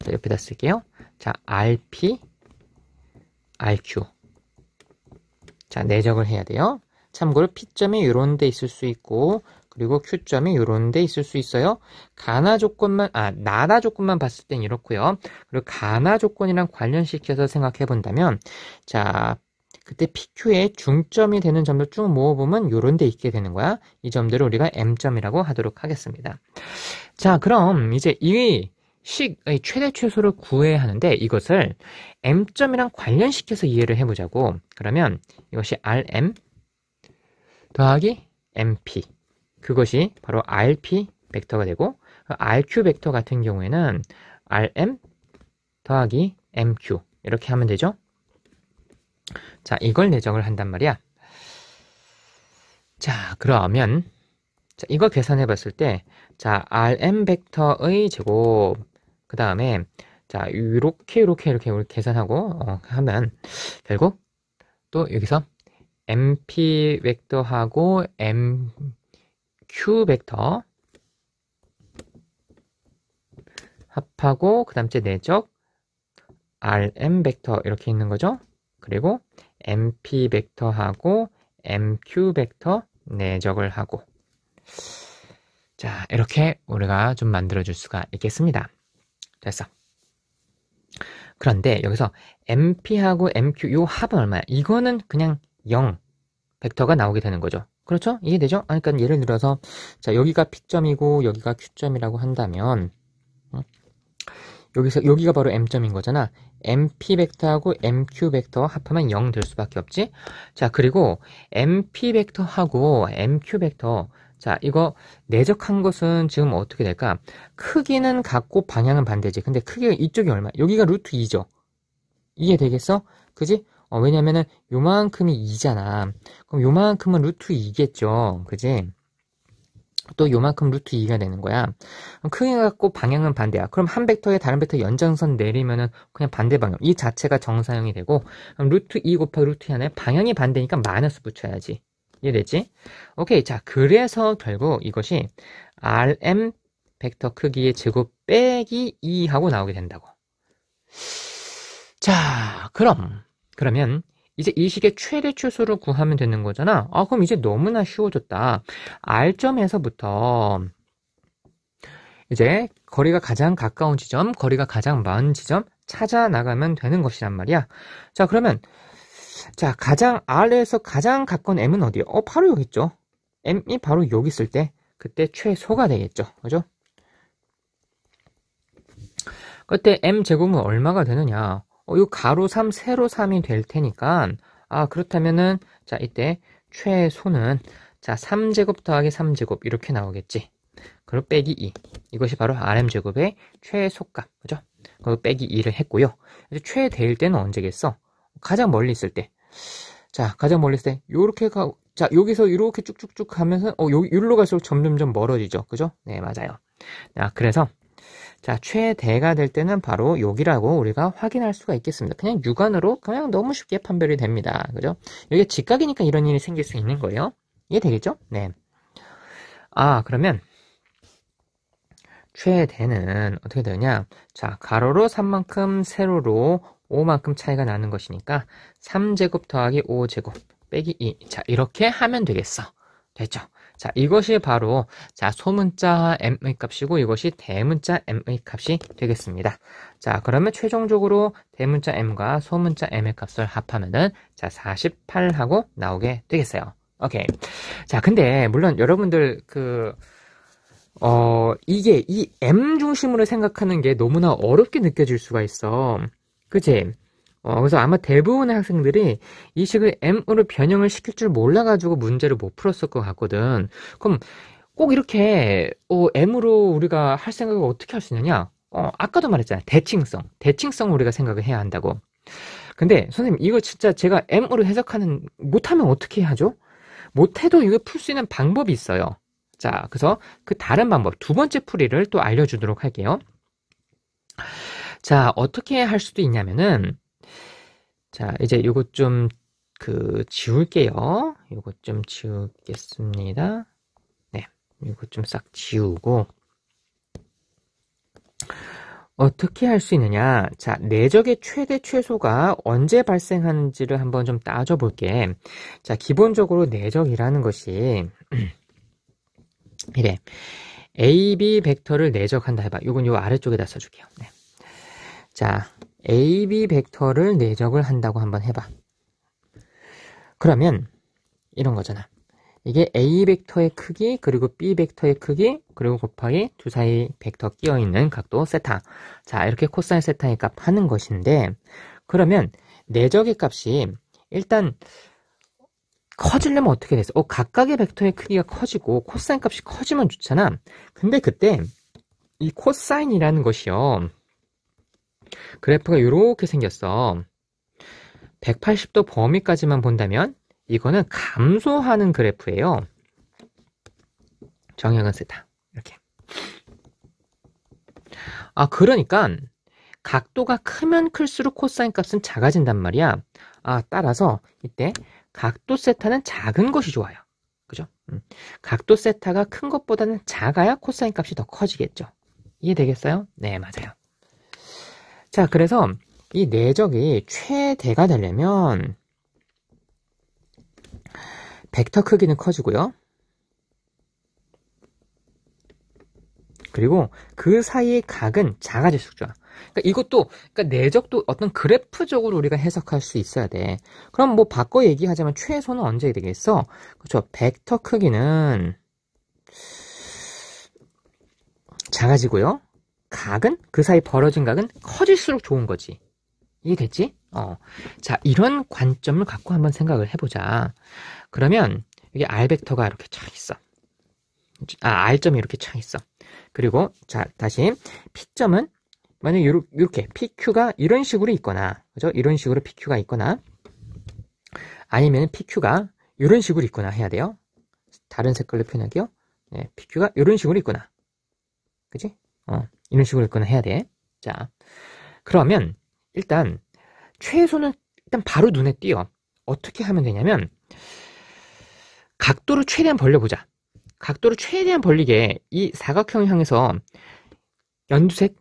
자, 옆에다 쓸게요. 자, rp, rq. 자, 내적을 해야 돼요. 참고로 p점이 이런 데 있을 수 있고 그리고 Q점이 이런 데 있을 수 있어요. 가나 조건만, 아, 나나 조건만 봤을 땐 이렇고요. 그리고 가나 조건이랑 관련시켜서 생각해 본다면, 자, 그때 PQ의 중점이 되는 점들 쭉 모아보면 요런 데 있게 되는 거야. 이 점들을 우리가 M점이라고 하도록 하겠습니다. 자, 그럼 이제 이 식의 최대 최소를 구해야 하는데 이것을 M점이랑 관련시켜서 이해를 해보자고. 그러면 이것이 RM 더하기 MP. 그것이 바로 RP 벡터가 되고 그 RQ 벡터 같은 경우에는 RM 더하기 MQ 이렇게 하면 되죠. 자, 이걸 내정을 한단 말이야. 자, 그러면 자, 이걸 계산해 봤을 때 자, rm 벡터의 제곱 그 다음에 자, 이렇게 이렇게 이렇게 우리 계산하고 어, 하면 결국 또 여기서 mp 벡터하고 mq 벡터 합하고 그 다음째 내적 rm 벡터 이렇게 있는 거죠. 그리고 MP 벡터하고 MQ 벡터 내적을 하고 자 이렇게 우리가 좀 만들어 줄 수가 있겠습니다. 됐어. 그런데 여기서 MP하고 MQ 요 합은 얼마야? 이거는 그냥 0 벡터가 나오게 되는 거죠. 그렇죠? 이해되죠? 아, 그러니까 예를 들어서 자 여기가 P점이고 여기가 Q점이라고 한다면 음? 여기서 여기가 바로 M점인 거잖아. MP 벡터하고 MQ 벡터 합하면 0 될 수밖에 없지. 자, 그리고 MP 벡터하고 MQ 벡터 자, 이거 내적한 것은 지금 어떻게 될까? 크기는 같고 방향은 반대지. 근데 크기가 이쪽이 얼마? 여기가 루트 2죠. 이해되겠어? 그지? 어, 왜냐면은 요만큼이 2잖아. 그럼 요만큼은 루트 2겠죠. 그지? 또 요만큼 루트 2가 되는 거야. 크게 갖고 방향은 반대야. 그럼 한 벡터에 다른 벡터 연장선 내리면은 그냥 반대 방향. 이 자체가 정사형이 되고 루트 2 e 곱하기 루트 2하나에 e 방향이 반대니까 마이너스 붙여야지. 이해되지 오케이. 자, 그래서 결국 이것이 rm 벡터 크기의 제곱 빼기 2하고 나오게 된다고. 자, 그럼 그러면 이제 이 식의 최대 추수를 구하면 되는 거잖아. 아, 그럼 이제 너무나 쉬워졌다. R점에서부터 이제 거리가 가장 가까운 지점, 거리가 가장 먼 지점 찾아 나가면 되는 것이란 말이야. 자, 그러면 자, 가장 R에서 가장 가까운 M은 어디예요? 어, 바로 여기 있죠. M이 바로 여기 있을 때 그때 최소가 되겠죠. 그죠? 그때 M 제곱은 얼마가 되느냐? 어, 요 가로 3, 세로 3이 될 테니까 아 그렇다면은 자 이때 최소는 자 3제곱 더하기 3제곱 이렇게 나오겠지. 그리고 빼기 2. 이것이 바로 rm제곱의 최소값. 그죠? 그리고 빼기 2를 했고요. 이제 최대일 때는 언제겠어? 가장 멀리 있을 때. 자, 가장 멀리 있을 때 요렇게 가 자, 여기서 이렇게 쭉쭉쭉 가면서 어, 요, 요로 갈수록 점점점 멀어지죠. 그죠? 네, 맞아요. 자, 그래서 자, 최대가 될 때는 바로 여기라고 우리가 확인할 수가 있겠습니다. 그냥 육안으로 그냥 너무 쉽게 판별이 됩니다. 그죠? 이게 직각이니까 이런 일이 생길 수 있는 거예요. 이해 되겠죠? 네. 아, 그러면 최대는 어떻게 되느냐? 자, 가로로 3만큼 세로로 5만큼 차이가 나는 것이니까 3제곱 더하기 5제곱 빼기 2. 자, 이렇게 하면 되겠어. 됐죠? 자, 이것이 바로 자, 소문자 MA 값이고 이것이 대문자 MA 값이 되겠습니다. 자, 그러면 최종적으로 대문자 M과 소문자 M의 값을 합하면은 자, 48하고 나오게 되겠어요. 오케이. 자, 근데 물론 여러분들 그 어, 이게 이 M 중심으로 생각하는 게 너무나 어렵게 느껴질 수가 있어. 그치? 어, 그래서 아마 대부분의 학생들이 이 식을 m으로 변형을 시킬 줄 몰라가지고 문제를 못 풀었을 것 같거든. 그럼 꼭 이렇게 어, m으로 우리가 할 생각을 어떻게 할 수 있느냐? 어, 아까도 말했잖아. 대칭성. 대칭성 우리가 생각을 해야 한다고. 근데 선생님 이거 진짜 제가 m으로 해석하는 못하면 어떻게 하죠? 못해도 이거 풀 수 있는 방법이 있어요. 자, 그래서 그 다른 방법 두 번째 풀이를 또 알려주도록 할게요. 자, 어떻게 할 수도 있냐면은 자, 이제 요것 좀그 지울게요. 요것 좀 지우겠습니다. 네, 요것 좀 싹 지우고 어떻게 할 수 있느냐? 자, 내적의 최대 최소가 언제 발생하는지를 한번 좀 따져볼게. 자, 기본적으로 내적이라는 것이 이래 A, B 벡터를 내적한다 해봐. 요건 요 아래쪽에다 써줄게요. 네. 자, AB 벡터를 내적을 한다고 한번 해봐. 그러면 이런 거잖아. 이게 A 벡터의 크기 그리고 B 벡터의 크기 그리고 곱하기 두 사이 벡터 끼어 있는 각도 세타. 자 이렇게 코사인 세타의 값 하는 것인데 그러면 내적의 값이 일단 커지려면 어떻게 돼어 어, 각각의 벡터의 크기가 커지고 코사인 값이 커지면 좋잖아. 근데 그때 이 코사인이라는 것이요. 그래프가 이렇게 생겼어. 180도 범위까지만 본다면 이거는 감소하는 그래프예요. 정형은 세다 이렇게. 아, 그러니까 각도가 크면 클수록 코사인 값은 작아진단 말이야. 아, 따라서 이때 각도 세타는 작은 것이 좋아요. 그죠? 음. 각도 세타가 큰 것보다는 작아야 코사인 값이 더 커지겠죠. 이해되겠어요? 네, 맞아요. 자, 그래서 이 내적이 최대가 되려면 벡터 크기는 커지고요. 그리고 그 사이의 각은 작아질수록 좋아. 그러니까 이것도 그러니까 내적도 어떤 그래프적으로 우리가 해석할 수 있어야 돼. 그럼 뭐 바꿔 얘기하자면 최소는 언제 되겠어? 그렇죠. 벡터 크기는 작아지고요. 각은 그 사이 벌어진 각은 커질수록 좋은 거지. 이해됐지? 어. 자, 이런 관점을 갖고 한번 생각을 해보자. 그러면 여기 R 벡터가 이렇게 쫙 있어. 아, R점이 이렇게 쫙 있어. 그리고 자, 다시 P점은 만약에 이렇게 PQ가 이런 식으로 있거나 그죠? 이런 식으로 PQ가 있거나 아니면 PQ가 이런 식으로 있거나 해야 돼요. 다른 색깔로 표현하기요. 네, PQ가 이런 식으로 있거나. 그지? 어. 이런 식으로 일거나 해야 돼. 자, 그러면 일단 최소는 일단 바로 눈에 띄어. 어떻게 하면 되냐면 각도를 최대한 벌려보자. 각도를 최대한 벌리게 이 사각형 향해서 연두색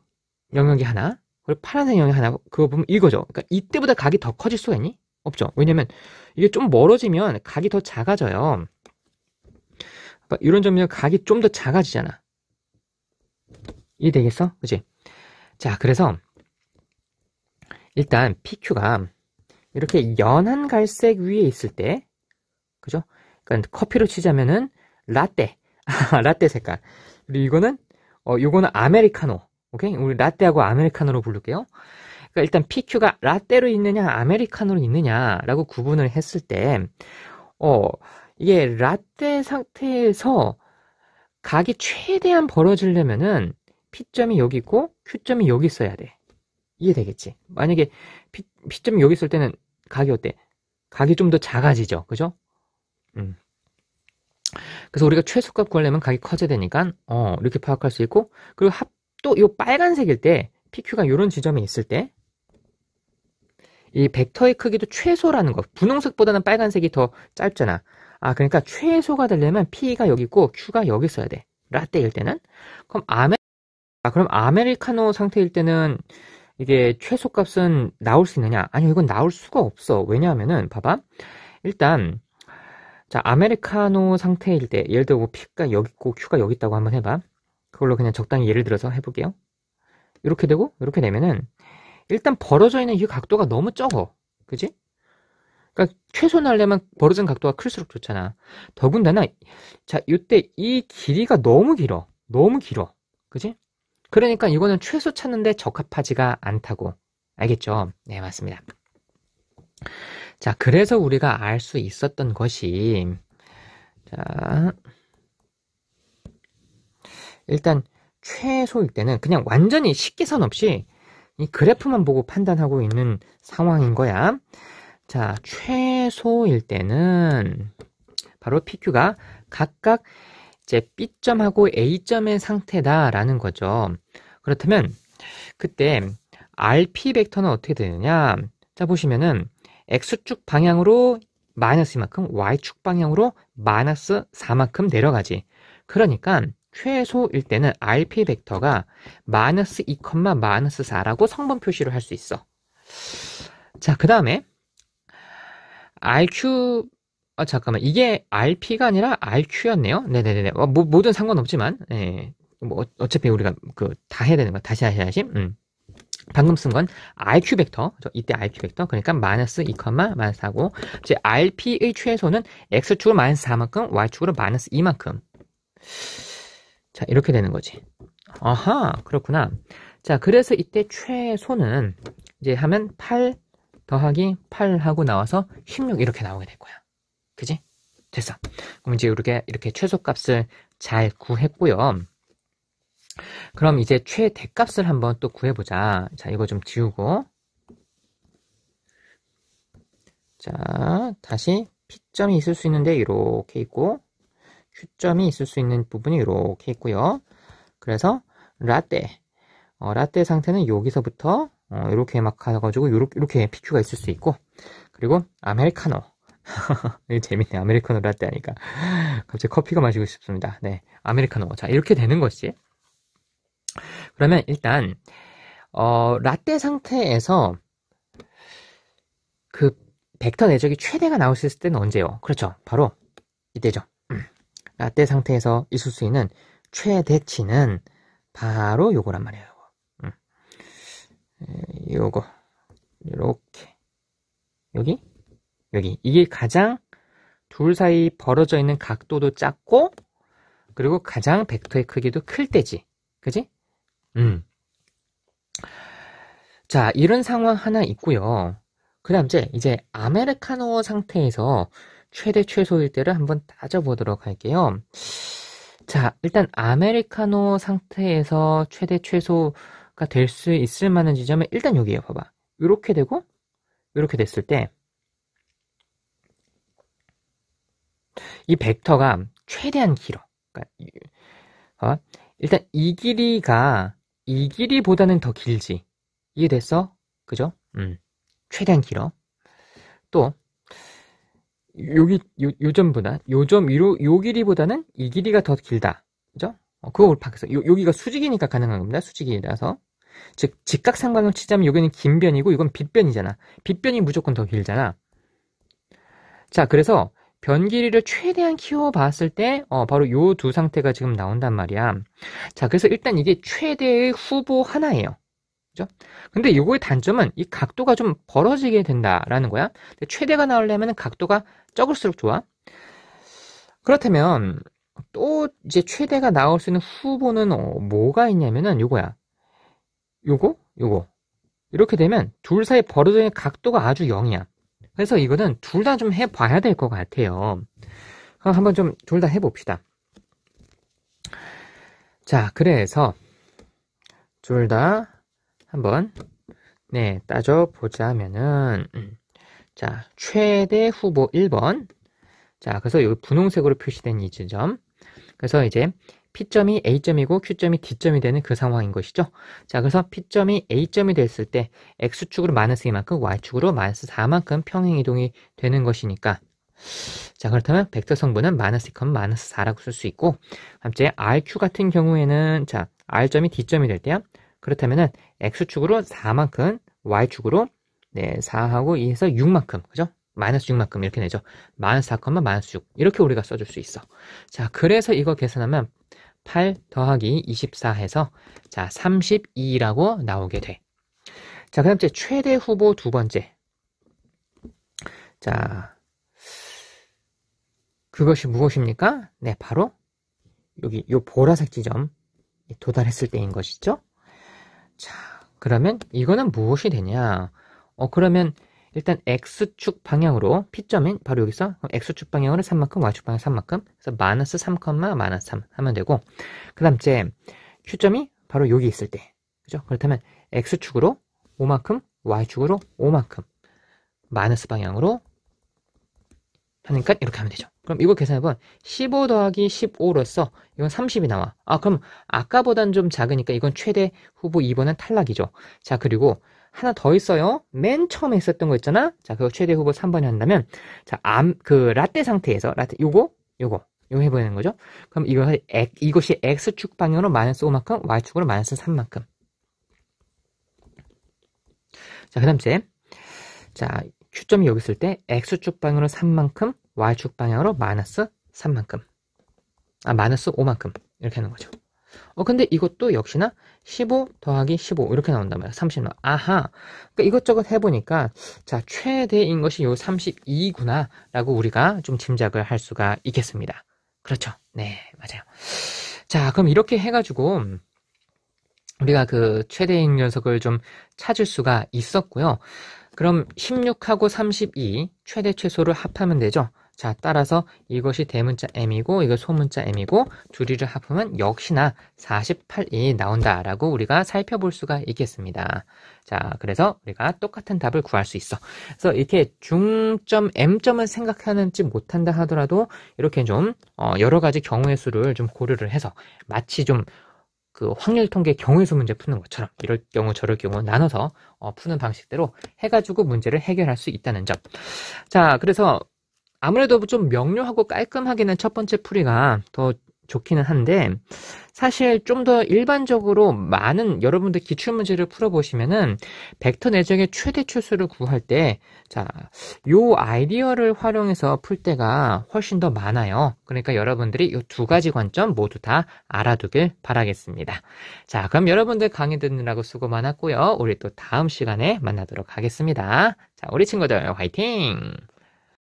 영역이 하나, 그리고 파란색 영역이 하나, 그거 보면 이거죠. 그러니까 이때보다 각이 더 커질 수가 있니? 없죠. 왜냐면 이게 좀 멀어지면 각이 더 작아져요. 이런 점이면 각이 좀 더 작아지잖아. 이되겠어그치 자, 그래서 일단 PQ가 이렇게 연한 갈색 위에 있을 때, 그죠? 그러니까 커피로 치자면은 라떼, 라떼 색깔. 그리고 이거는 어, 요거는 아메리카노. 오케이? 우리 라떼하고 아메리카노로 부를게요. 그러니까 일단 PQ가 라떼로 있느냐, 아메리카노로 있느냐라고 구분을 했을 때, 어, 이게 라떼 상태에서 각이 최대한 벌어지려면은 P점이 여기 있고 Q점이 여기 있어야 돼. 이해되겠지? 만약에 P, P점이 여기 있을 때는 각이 어때? 각이 좀 더 작아지죠. 그죠? 음. 그래서 우리가 최소값 구하려면 각이 커져야 되니까 어, 이렇게 파악할 수 있고 그리고 합또이 빨간색일 때 PQ가 이런 지점에 있을 때 이 벡터의 크기도 최소라는 거. 분홍색보다는 빨간색이 더 짧잖아. 아, 그러니까 최소가 되려면 P가 여기 있고 Q가 여기 있어야 돼. 라떼일 때는 그럼 암의 아, 그럼 아메리카노 상태일 때는 이게 최소값은 나올 수 있느냐? 아니요, 이건 나올 수가 없어. 왜냐하면은, 봐봐. 일단, 자, 아메리카노 상태일 때, 예를 들어 뭐 P가 여기 있고 Q가 여기 있다고 한번 해봐. 그걸로 그냥 적당히 예를 들어서 해볼게요. 이렇게 되고, 이렇게 되면은, 일단 벌어져 있는 이 각도가 너무 적어. 그지? 그러니까 최소 날려면 벌어진 각도가 클수록 좋잖아. 더군다나, 자, 이때 이 길이가 너무 길어. 너무 길어. 그지? 그러니까 이거는 최소 찾는데 적합하지가 않다고. 알겠죠? 네, 맞습니다. 자, 그래서 우리가 알 수 있었던 것이, 자, 일단 최소일 때는 그냥 완전히 식기선 없이 이 그래프만 보고 판단하고 있는 상황인 거야. 자, 최소일 때는 바로 PQ가 각각 제 B점하고 A점의 상태다라는 거죠. 그렇다면 그때 RP 벡터는 어떻게 되느냐? 자 보시면은 X축 방향으로 마이너스 이만큼 Y축 방향으로 마이너스 4만큼 내려가지. 그러니까 최소일 때는 RP 벡터가 마이너스 2, 마이너스 4라고 성분 표시를 할 수 있어. 자, 그 다음에 RQ 아, 잠깐만. 이게 RP가 아니라 RQ였네요? 네네네. 어, 뭐, 뭐든 상관없지만, 예. 뭐, 어, 어차피 우리가 그, 다 해야 되는 거. 다시, 하셔야지. 음. 방금 쓴 건 RQ 벡터. 이때 RQ 벡터. 그러니까 마이너스 2, 마이너스 4고. 이제 RP의 최소는 X축으로 마이너스 4만큼, Y축으로 마이너스 2만큼. 자, 이렇게 되는 거지. 아하, 그렇구나. 자, 그래서 이때 최소는 이제 하면 8 더하기 8하고 나와서 16 이렇게 나오게 될 거야. 그지? 됐어. 그럼 이제 이렇게, 이렇게 최소값을 잘 구했고요. 그럼 이제 최대값을 한번 또 구해보자. 자, 이거 좀 지우고. 자, 다시 P점이 있을 수 있는데 이렇게 있고 Q점이 있을 수 있는 부분이 이렇게 있고요. 그래서 라떼, 어, 라떼 상태는 여기서부터 어, 이렇게 막 가가지고 이렇게, 이렇게 PQ가 있을 수 있고 그리고 아메리카노 이게 재밌네. 아메리카노 라떼 하니까. 갑자기 커피가 마시고 싶습니다. 네. 아메리카노. 자, 이렇게 되는 것이. 그러면 일단, 어, 라떼 상태에서 그 벡터 내적이 최대가 나올 수 있을 때는 언제요? 그렇죠. 바로 이때죠. 음. 라떼 상태에서 있을 수 있는 최대치는 바로 요거란 말이에요. 요거. 음. 요거. 요렇게. 여기? 여기 이게 가장 둘 사이 벌어져 있는 각도도 작고 그리고 가장 벡터의 크기도 클 때지. 그지? 음. 자, 이런 상황 하나 있고요. 그 다음 이제, 이제 아메리카노 상태에서 최대 최소일 때를 한번 따져보도록 할게요. 자, 일단 아메리카노 상태에서 최대 최소가 될 수 있을 만한 지점은 일단 여기에요. 봐봐. 이렇게 되고 이렇게 됐을 때이 벡터가 최대한 길어. 그러니까 어? 일단 이 길이가 이 길이보다는 더 길지. 이해됐어? 그죠? 음. 최대한 길어. 또 여기 요, 요점보다 요점 위로 요 길이보다는 이 길이가 더 길다. 그죠? 어, 그걸 파악해서 요, 여기가 수직이니까 가능한 겁니다. 수직이라서. 즉 직각상방을 치자면 여기는 긴 변이고 이건 빗변이잖아. 빗변이 무조건 더 길잖아. 자, 그래서 변기를 최대한 키워봤을 때 어, 바로 요 두 상태가 지금 나온단 말이야. 자, 그래서 일단 이게 최대의 후보 하나예요. 그죠? 근데 이거의 단점은 이 각도가 좀 벌어지게 된다라는 거야. 최대가 나오려면 각도가 적을수록 좋아. 그렇다면 또 이제 최대가 나올 수 있는 후보는 어, 뭐가 있냐면은 요거야. 요거? 요거. 이렇게 되면 둘 사이 벌어져 있는 각도가 아주 0이야. 그래서 이거는 둘 다 좀 해봐야 될 것 같아요. 어, 한번 좀 둘 다 해봅시다. 자, 그래서 둘 다 한번 네 따져보자면은 자 최대 후보 1번 자 그래서 여기 분홍색으로 표시된 이 지점 그래서 이제 P점이 A점이고 Q점이 D점이 되는 그 상황인 것이죠. 자, 그래서 P점이 A점이 됐을 때 X축으로 마이너스 2만큼, Y축으로 마이너스 4만큼 평행이동이 되는 것이니까 자, 그렇다면 벡터 성분은 마이너스 2, 마이너스 4라고 쓸 수 있고 함께 RQ 같은 경우에는 자, R점이 D점이 될때야 그렇다면은 X축으로 4만큼, Y축으로 네, 4하고 2에서 6만큼, 그죠? 마이너스 6만큼 이렇게 내죠. 마이너스 4, 마이너스 6 이렇게 우리가 써줄 수 있어. 자, 그래서 이거 계산하면 8 더하기 24 해서 자 32라고 나오게 돼. 자, 그 다음 제 최대 후보 두 번째. 자, 그것이 무엇입니까? 네, 바로 여기 요 보라색 지점 도달했을 때인 것이죠. 자, 그러면 이거는 무엇이 되냐? 어, 그러면 일단 x축 방향으로 P점인 바로 여기서 x축 방향으로 3만큼, y축 방향 3만큼 그래서 마이너스 3, 마이너스 3 하면 되고 그 다음째 Q점이 바로 여기 있을 때 그죠? 그렇다면 x축으로 5만큼, y축으로 5만큼 마이너스 방향으로 하니까 이렇게 하면 되죠. 그럼 이거 계산해보면 15 더하기 15로서 이건 30이 나와. 아 그럼 아까보단 좀 작으니까 이건 최대 후보 2번은 탈락이죠. 자 그리고 하나 더 있어요. 맨 처음에 했었던 거 있잖아. 자, 그거 최대 후보 3번이 한다면, 자, 암, 그, 라떼 상태에서, 라떼, 요거, 요거, 요거 해보는 거죠. 그럼 이것이, 액, 이것이 X축 방향으로 마이너스 5만큼, Y축으로 마이너스 3만큼. 자, 그다음에 자, Q점이 여기 있을 때, X축 방향으로 3만큼, Y축 방향으로 마이너스 3만큼. 아, 마이너스 5만큼. 이렇게 하는 거죠. 어, 근데 이것도 역시나 15 더하기 15 이렇게 나온단 말이야. 30만. 아하. 그러니까 이것저것 해보니까 자, 최대인 것이 요 32구나 라고 우리가 좀 짐작을 할 수가 있겠습니다. 그렇죠. 네, 맞아요. 자, 그럼 이렇게 해가지고 우리가 그 최대인 녀석을 좀 찾을 수가 있었고요. 그럼 16하고 32 최대 최소를 합하면 되죠. 자, 따라서 이것이 대문자 M이고 이거 소문자 M이고 둘이를 합하면 역시나 48이 나온다라고 우리가 살펴볼 수가 있겠습니다. 자, 그래서 우리가 똑같은 답을 구할 수 있어. 그래서 이렇게 중점 M점을 생각하는지 못한다 하더라도 이렇게 좀 어, 여러 가지 경우의 수를 좀 고려를 해서 마치 좀 그 확률 통계 경우의수 문제 푸는 것처럼 이럴 경우 저럴 경우 나눠서 어, 푸는 방식대로 해가지고 문제를 해결할 수 있다는 점. 자, 그래서 아무래도 좀 명료하고 깔끔하기는 첫 번째 풀이가 더 좋기는 한데 사실 좀 더 일반적으로 많은 여러분들 기출문제를 풀어보시면은 벡터 내적의 최대 출수를 구할 때자요 아이디어를 활용해서 풀 때가 훨씬 더 많아요. 그러니까 여러분들이 이 두 가지 관점 모두 다 알아두길 바라겠습니다. 자 그럼 여러분들 강의 듣느라고 수고 많았고요. 우리 또 다음 시간에 만나도록 하겠습니다. 자 우리 친구들 화이팅!